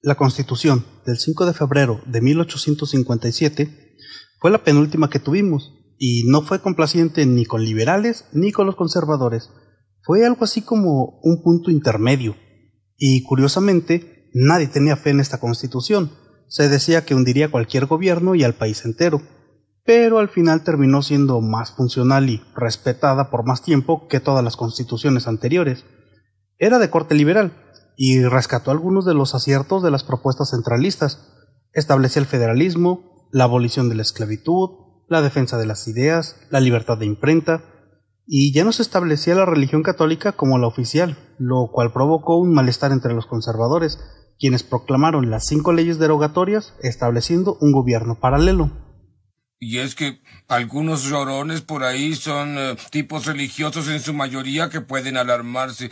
La Constitución del 5 de febrero de 1857 fue la penúltima que tuvimos y no fue complaciente ni con liberales ni con los conservadores. Fue algo así como un punto intermedio. Y curiosamente, nadie tenía fe en esta Constitución. Se decía que hundiría cualquier gobierno y al país entero, pero al final terminó siendo más funcional y respetada por más tiempo que todas las constituciones anteriores. Era de corte liberal, y rescató algunos de los aciertos de las propuestas centralistas. Estableció el federalismo, la abolición de la esclavitud, la defensa de las ideas, la libertad de imprenta, y ya no se establecía la religión católica como la oficial, lo cual provocó un malestar entre los conservadores, quienes proclamaron las cinco leyes derogatorias estableciendo un gobierno paralelo. Y es que algunos llorones por ahí son eh, tipos religiosos en su mayoría que pueden alarmarse.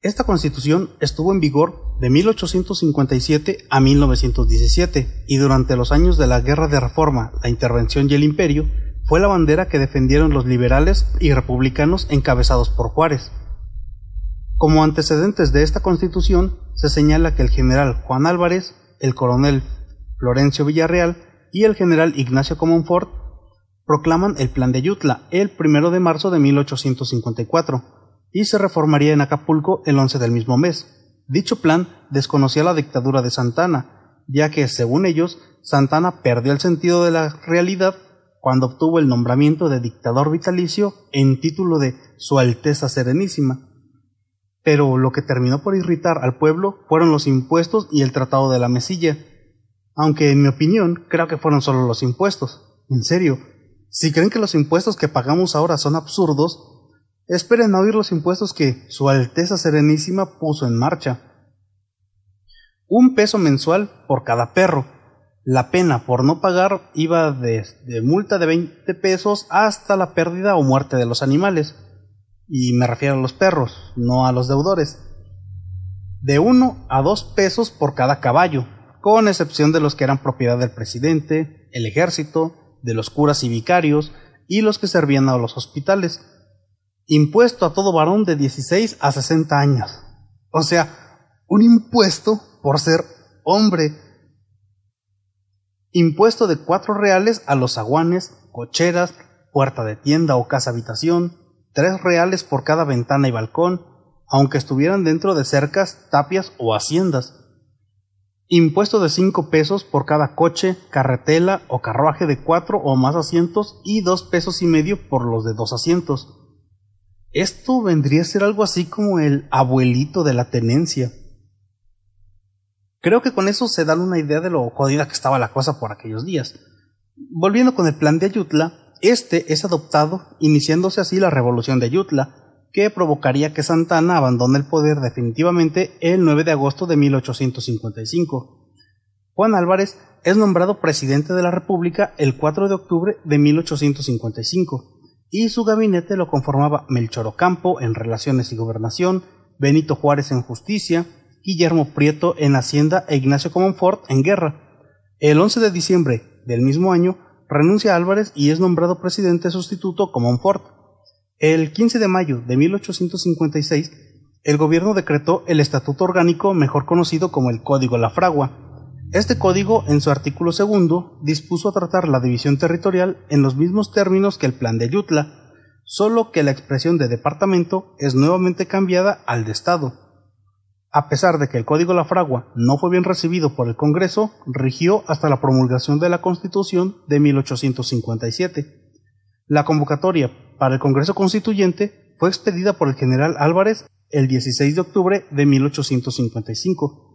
Esta constitución estuvo en vigor de 1857 a 1917 y durante los años de la Guerra de Reforma, la Intervención y el Imperio fue la bandera que defendieron los liberales y republicanos encabezados por Juárez. Como antecedentes de esta constitución se señala que el general Juan Álvarez, el coronel Florencio Villarreal y el general Ignacio Comonfort proclaman el Plan de Yutla el 1 de marzo de 1854 y se reformaría en Acapulco el 11 del mismo mes. Dicho plan desconocía la dictadura de Santana, ya que, según ellos, Santana perdió el sentido de la realidad cuando obtuvo el nombramiento de dictador vitalicio en título de Su Alteza Serenísima. Pero lo que terminó por irritar al pueblo fueron los impuestos y el Tratado de la Mesilla. Aunque en mi opinión creo que fueron solo los impuestos. En serio, si creen que los impuestos que pagamos ahora son absurdos, esperen a oír los impuestos que Su Alteza Serenísima puso en marcha. Un peso mensual por cada perro. La pena por no pagar iba desde multa de 20 pesos hasta la pérdida o muerte de los animales. Y me refiero a los perros, no a los deudores. De 1 a 2 pesos por cada caballo, con excepción de los que eran propiedad del presidente, el ejército, de los curas y vicarios y los que servían a los hospitales impuesto a todo varón de 16 a 60 años. O sea, un impuesto por ser hombre. Impuesto de cuatro reales a los aguanes, cocheras, puerta de tienda o casa habitación, tres reales por cada ventana y balcón, aunque estuvieran dentro de cercas, tapias o haciendas. Impuesto de cinco pesos por cada coche, carretela o carruaje de cuatro o más asientos y dos pesos y medio por los de dos asientos esto vendría a ser algo así como el abuelito de la tenencia. Creo que con eso se dan una idea de lo jodida que estaba la cosa por aquellos días. Volviendo con el plan de Ayutla, este es adoptado, iniciándose así la revolución de Ayutla, que provocaría que Santana abandone el poder definitivamente el 9 de agosto de 1855. Juan Álvarez es nombrado presidente de la República el 4 de octubre de 1855 y su gabinete lo conformaba Melchor Ocampo en Relaciones y Gobernación, Benito Juárez en Justicia, Guillermo Prieto en Hacienda e Ignacio Comonfort en Guerra. El 11 de diciembre del mismo año renuncia Álvarez y es nombrado presidente sustituto Comonfort. El 15 de mayo de 1856, el gobierno decretó el Estatuto Orgánico, mejor conocido como el Código La Fragua, este código, en su artículo segundo, dispuso a tratar la división territorial en los mismos términos que el plan de Yutla, solo que la expresión de departamento es nuevamente cambiada al de Estado. A pesar de que el Código La Fragua no fue bien recibido por el Congreso, rigió hasta la promulgación de la Constitución de 1857. La convocatoria para el Congreso Constituyente fue expedida por el general Álvarez el 16 de octubre de 1855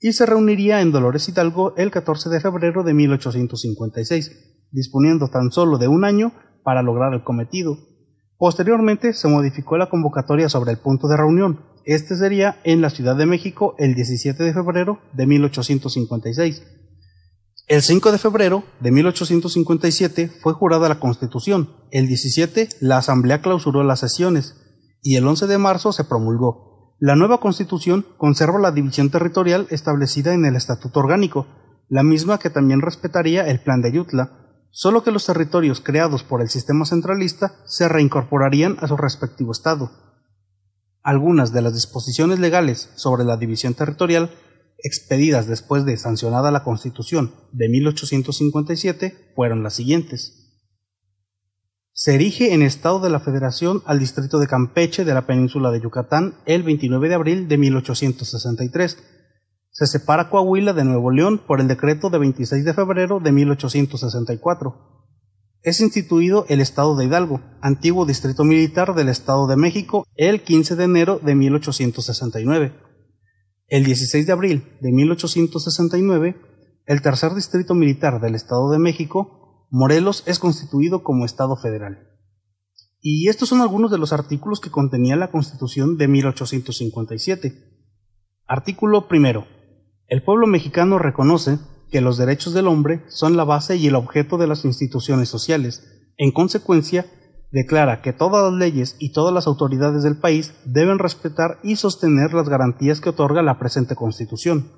y se reuniría en Dolores Hidalgo el 14 de febrero de 1856, disponiendo tan solo de un año para lograr el cometido. Posteriormente se modificó la convocatoria sobre el punto de reunión. Este sería en la Ciudad de México el 17 de febrero de 1856. El 5 de febrero de 1857 fue jurada la Constitución. El 17 la Asamblea clausuró las sesiones y el 11 de marzo se promulgó. La nueva Constitución conserva la división territorial establecida en el Estatuto Orgánico, la misma que también respetaría el Plan de Ayutla, solo que los territorios creados por el sistema centralista se reincorporarían a su respectivo Estado. Algunas de las disposiciones legales sobre la división territorial, expedidas después de sancionada la Constitución de 1857, fueron las siguientes se erige en Estado de la Federación al distrito de Campeche de la península de Yucatán el 29 de abril de 1863. Se separa Coahuila de Nuevo León por el decreto de 26 de febrero de 1864. Es instituido el Estado de Hidalgo, antiguo distrito militar del Estado de México, el 15 de enero de 1869. El 16 de abril de 1869, el tercer distrito militar del Estado de México Morelos es constituido como Estado federal. Y estos son algunos de los artículos que contenía la Constitución de 1857. Artículo primero. El pueblo mexicano reconoce que los derechos del hombre son la base y el objeto de las instituciones sociales. En consecuencia, declara que todas las leyes y todas las autoridades del país deben respetar y sostener las garantías que otorga la presente Constitución.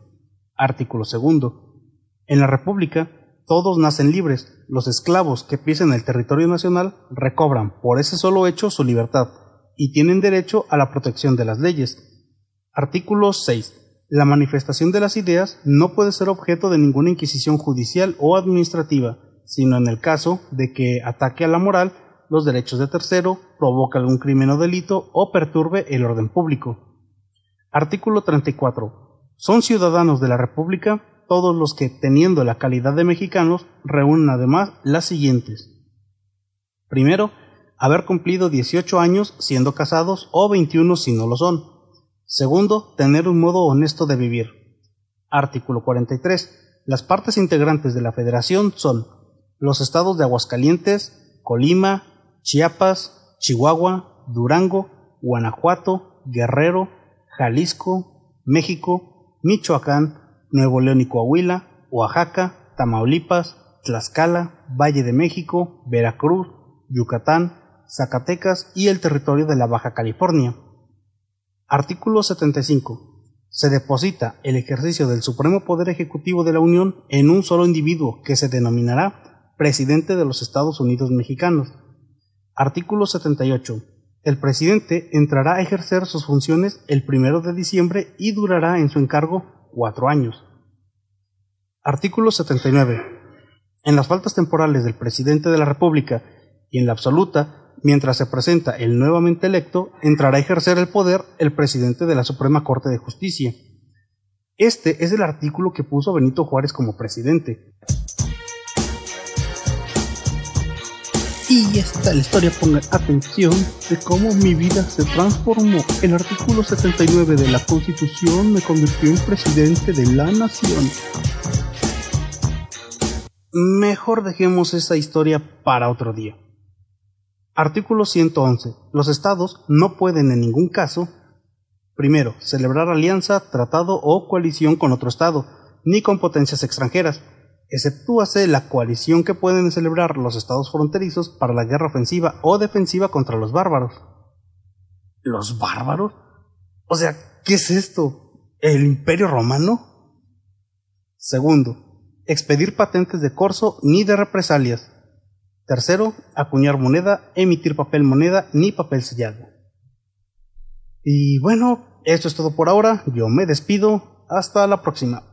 Artículo segundo. En la República, todos nacen libres. Los esclavos que pisen el territorio nacional recobran por ese solo hecho su libertad y tienen derecho a la protección de las leyes. Artículo 6. La manifestación de las ideas no puede ser objeto de ninguna inquisición judicial o administrativa, sino en el caso de que ataque a la moral, los derechos de tercero, provoque algún crimen o delito o perturbe el orden público. Artículo 34. Son ciudadanos de la República todos los que, teniendo la calidad de mexicanos, reúnen además las siguientes. Primero, haber cumplido 18 años siendo casados o 21 si no lo son. Segundo, tener un modo honesto de vivir. Artículo 43. Las partes integrantes de la federación son los estados de Aguascalientes, Colima, Chiapas, Chihuahua, Durango, Guanajuato, Guerrero, Jalisco, México, Michoacán, Nuevo León y Coahuila, Oaxaca, Tamaulipas, Tlaxcala, Valle de México, Veracruz, Yucatán, Zacatecas y el territorio de la Baja California. Artículo 75 se deposita el ejercicio del Supremo Poder Ejecutivo de la Unión en un solo individuo que se denominará Presidente de los Estados Unidos Mexicanos. Artículo 78. El presidente entrará a ejercer sus funciones el primero de diciembre y durará en su encargo cuatro años. Artículo 79. En las faltas temporales del presidente de la República y en la absoluta, mientras se presenta el nuevamente electo, entrará a ejercer el poder el presidente de la Suprema Corte de Justicia. Este es el artículo que puso Benito Juárez como presidente. Y esta la historia, pongan atención, de cómo mi vida se transformó. El artículo 79 de la Constitución me convirtió en presidente de la nación. Mejor dejemos esa historia para otro día. Artículo 111. Los estados no pueden en ningún caso, primero, celebrar alianza, tratado o coalición con otro estado, ni con potencias extranjeras, exceptúase la coalición que pueden celebrar los estados fronterizos para la guerra ofensiva o defensiva contra los bárbaros. ¿Los bárbaros? O sea, ¿qué es esto? ¿El imperio romano? Segundo, expedir patentes de corso ni de represalias. Tercero, acuñar moneda, emitir papel moneda ni papel sellado. Y bueno, esto es todo por ahora, yo me despido, hasta la próxima.